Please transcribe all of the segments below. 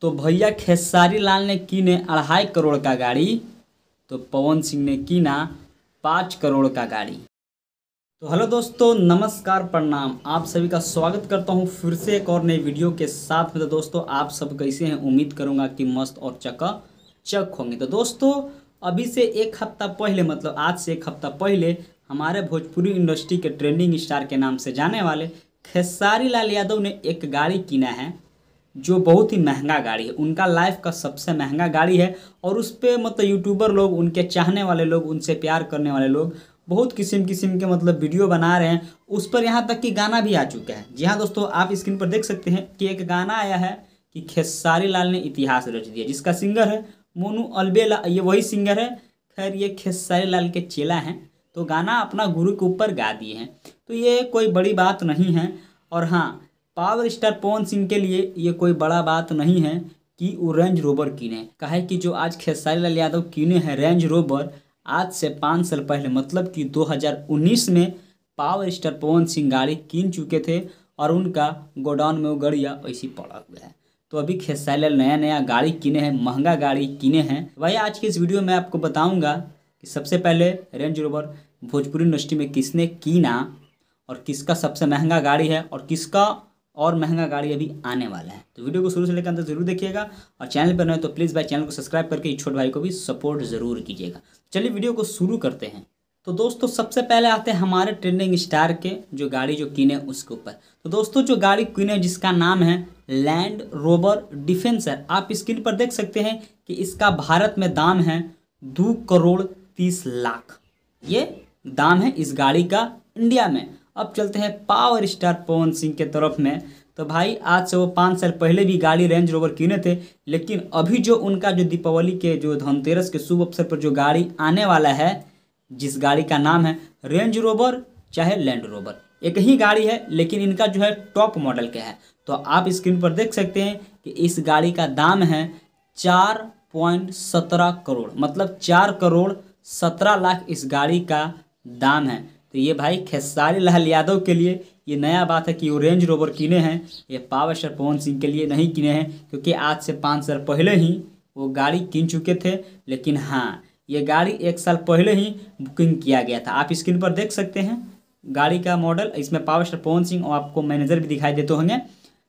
तो भैया खेसारी लाल ने कीने अढ़ाई करोड़ का गाड़ी तो पवन सिंह ने कीना पाँच करोड़ का गाड़ी तो हेलो दोस्तों नमस्कार प्रणाम आप सभी का स्वागत करता हूं फिर से एक और नई वीडियो के साथ में तो दोस्तों आप सब कैसे हैं उम्मीद करूंगा कि मस्त और चक चक होंगे तो दोस्तों अभी से एक हफ्ता पहले मतलब आज से एक हफ्ता पहले हमारे भोजपुरी इंडस्ट्री के ट्रेंडिंग स्टार के नाम से जाने वाले खेसारी लाल यादव ने एक गाड़ी किना है जो बहुत ही महंगा गाड़ी है उनका लाइफ का सबसे महंगा गाड़ी है और उस पर मतलब यूट्यूबर लोग उनके चाहने वाले लोग उनसे प्यार करने वाले लोग बहुत किस्म किस्म के मतलब वीडियो बना रहे हैं उस पर यहाँ तक कि गाना भी आ चुका है जी हाँ दोस्तों आप स्क्रीन पर देख सकते हैं कि एक गाना आया है कि खेसारी लाल ने इतिहास रच दिया जिसका सिंगर है मोनू अलबेला ये वही सिंगर है खैर ये खेसारी लाल के चेला हैं तो गाना अपना गुरु के ऊपर गा दिए हैं तो ये कोई बड़ी बात नहीं है और हाँ पावर स्टार पवन सिंह के लिए ये कोई बड़ा बात नहीं है कि वो रेंज रोवर किने कहे कि जो आज खेसारी लाल यादव किने हैं रेंज रोवर आज से पाँच साल पहले मतलब कि 2019 में पावर स्टार पवन सिंह गाड़ी किन चुके थे और उनका गोडाउन में वो गड़िया ऐसी पड़ा हुआ है तो अभी खेसारी लाल नया नया गाड़ी किने हैं महंगा गाड़ी किने हैं वही आज की इस वीडियो में आपको बताऊँगा कि सबसे पहले रेंज रोवर भोजपुरी यूनिवर्सिटी में किसने कीना और किसका सबसे महंगा गाड़ी है और किसका और महंगा गाड़ी अभी आने वाला है तो वीडियो को शुरू से लेकर अंदर जरूर देखिएगा और चैनल पर नए तो प्लीज़ भाई चैनल को सब्सक्राइब करके छोट भाई को भी सपोर्ट ज़रूर कीजिएगा चलिए वीडियो को शुरू करते हैं तो दोस्तों सबसे पहले आते हैं हमारे ट्रेंडिंग स्टार के जो गाड़ी जो किने उसके ऊपर तो दोस्तों जो गाड़ी किने जिसका नाम है लैंड रोबर डिफेंसर आप स्क्रीन पर देख सकते हैं कि इसका भारत में दाम है दो करोड़ तीस लाख ये दाम है इस गाड़ी का इंडिया में अब चलते हैं पावर स्टार पवन सिंह के तरफ में तो भाई आज से वो पाँच साल पहले भी गाड़ी रेंज रोवर किने थे लेकिन अभी जो उनका जो दीपावली के जो धनतेरस के शुभ अवसर पर जो गाड़ी आने वाला है जिस गाड़ी का नाम है रेंज रोवर चाहे लैंड रोवर एक ही गाड़ी है लेकिन इनका जो है टॉप मॉडल का है तो आप स्क्रीन पर देख सकते हैं कि इस गाड़ी का दाम है चार पॉइंट सत्रह करोड़ मतलब चार करोड़ सत्रह लाख इस गाड़ी का दाम है तो ये भाई खेसारी लाल यादव के लिए ये नया बात है कि वो रेंज रोवर किने हैं ये पावर स्टार पवन सिंह के लिए नहीं किने हैं क्योंकि आज से पाँच साल पहले ही वो गाड़ी किन चुके थे लेकिन हाँ ये गाड़ी एक साल पहले ही बुकिंग किया गया था आप स्क्रीन पर देख सकते हैं गाड़ी का मॉडल इसमें पावर स्टार पवन सिंह और आपको मैनेजर भी दिखाई देते होंगे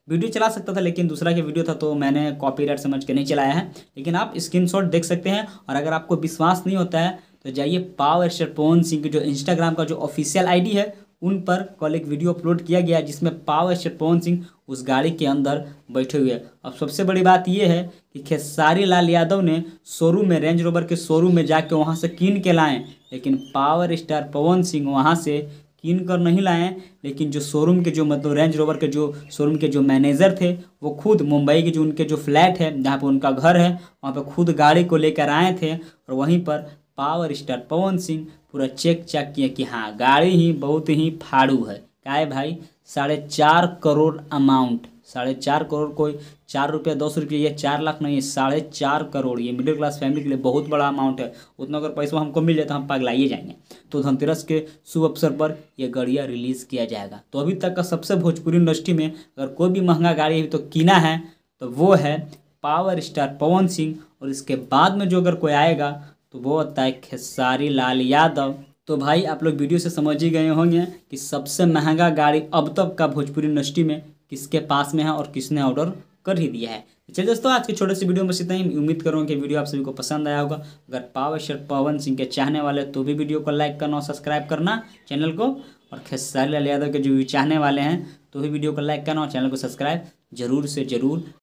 वीडियो चला सकता था लेकिन दूसरा के वीडियो था तो मैंने कॉपीराइट समझ के नहीं चलाया है लेकिन आप स्क्रीनशॉट देख सकते हैं और अगर आपको विश्वास नहीं होता है तो जाइए पावर पवन सिंह की जो इंस्टाग्राम का जो ऑफिशियल आईडी है उन पर कल एक वीडियो अपलोड किया गया जिसमें पावर पवन सिंह उस गाड़ी के अंदर बैठे हुए हैं अब सबसे बड़ी बात यह है कि खेसारी लाल यादव ने शोरूम में रेंज रोवर के शोरूम में जाके वहाँ से कीन के लाएँ लेकिन पावर स्टार पवन सिंह वहाँ से कीन कर नहीं लाए लेकिन जो शोरूम के जो मतलब रेंज रोवर के जो शोरूम के जो मैनेजर थे वो खुद मुंबई के जो उनके जो फ्लैट है जहाँ पर उनका घर है वहाँ पर खुद गाड़ी को लेकर आए थे और वहीं पर पावर स्टार पवन सिंह पूरा चेक चेक किए कि हाँ गाड़ी ही बहुत ही फाड़ू है क्या है भाई साढ़े चार करोड़ अमाउंट साढ़े चार करोड़ कोई चार रुपया दस रुपया ये चार लाख नहीं है साढ़े चार करोड़ ये मिडिल क्लास फैमिली के लिए बहुत बड़ा अमाउंट है उतना अगर पैसा हमको मिल जाए तो हम पगलाइए जाएंगे तो धनतेरस के शुभ अवसर पर यह गाड़िया रिलीज़ किया जाएगा तो अभी तक का सबसे भोजपुरी इंडस्ट्री में अगर कोई भी महंगा गाड़ी अभी तो कीना है तो वो है पावर स्टार पवन सिंह और इसके बाद में जो अगर कोई आएगा तो वो होता है खेसारी लाल यादव तो भाई आप लोग वीडियो से समझ ही गए होंगे कि सबसे महंगा गाड़ी अब तक का भोजपुरी यूनिवर्सिटी में किसके पास में है और किसने ऑर्डर कर ही दिया है तो चलिए दोस्तों आज के छोटे से वीडियो में इतना ही उम्मीद करूँ कि वीडियो आप सभी को पसंद आया होगा अगर पावेश्वर पवन सिंह के चाहने वाले तो भी वीडियो को लाइक करना और सब्सक्राइब करना चैनल को और खेसारी लाल यादव के जो भी चाहने वाले हैं तो भी वीडियो को लाइक करना और चैनल को सब्सक्राइब जरूर से जरूर